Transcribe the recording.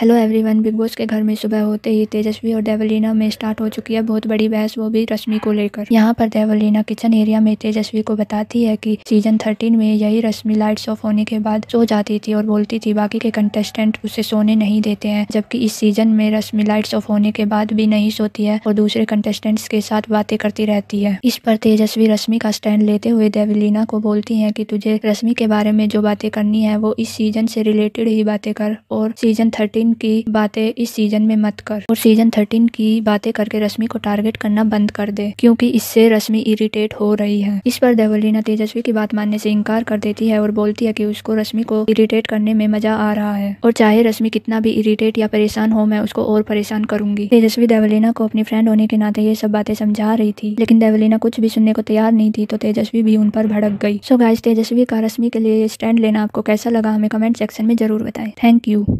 hello everyone big boss के घर में सुबह होते ही तेजस्वी और देवलीना में स्टार्ट हो चुकी है बहुत बड़ी बहस वो भी रश्मि को लेकर यहाँ पर देवलीना किचन एरिया में तेजस्वी को बताती है कि सीजन थर्टीन में यही रश्मि लाइट्स ऑफ होने के बाद सो जाती थी और बोलती थी बाकी के कंटेस्टेंट उसे सोने नहीं देते हैं जबकि इस सीजन में रश्मि लाइट्स ऑफ होने के बाद भी नहीं सोती है और दूसरे कंटेस्टेंट्स के साथ बातें करती रहती है इस पर तेजस्वी रश्मि का स्टैंड लेते हुए देवलीना को बोलती है की तुझे रश्मि के बारे में जो बातें करनी है वो इस सीजन से रिलेटेड ही बातें कर और सीजन थर्टीन 14 की बातें इस सीजन में मत कर और सीजन थर्टीन की बातें करके रश्मि को टारगेट करना बंद कर दे क्योंकि इससे रश्मि इरिटेट हो रही है इस पर देवलीना तेजस्वी की बात मानने से इनकार कर देती है और बोलती है कि उसको रश्मि को इरिटेट करने में मजा आ रहा है और चाहे रश्मि कितना भी इरिटेट या परेशान हो मैं उसको और परेशान करूंगी तेजस्वी देवलीना को अपनी फ्रेंड होने के नाते ये सब बातें समझा रही थी लेकिन देवलीना कुछ भी सुनने को तैयार नहीं थी तो तेजस्वी भी उन पर भड़क गई सो गाइस तेजस्वी का रश्मि के लिए स्टैंड लेना आपको कैसा लगा हमें कमेंट सेक्शन में जरूर बताएं थैंक यू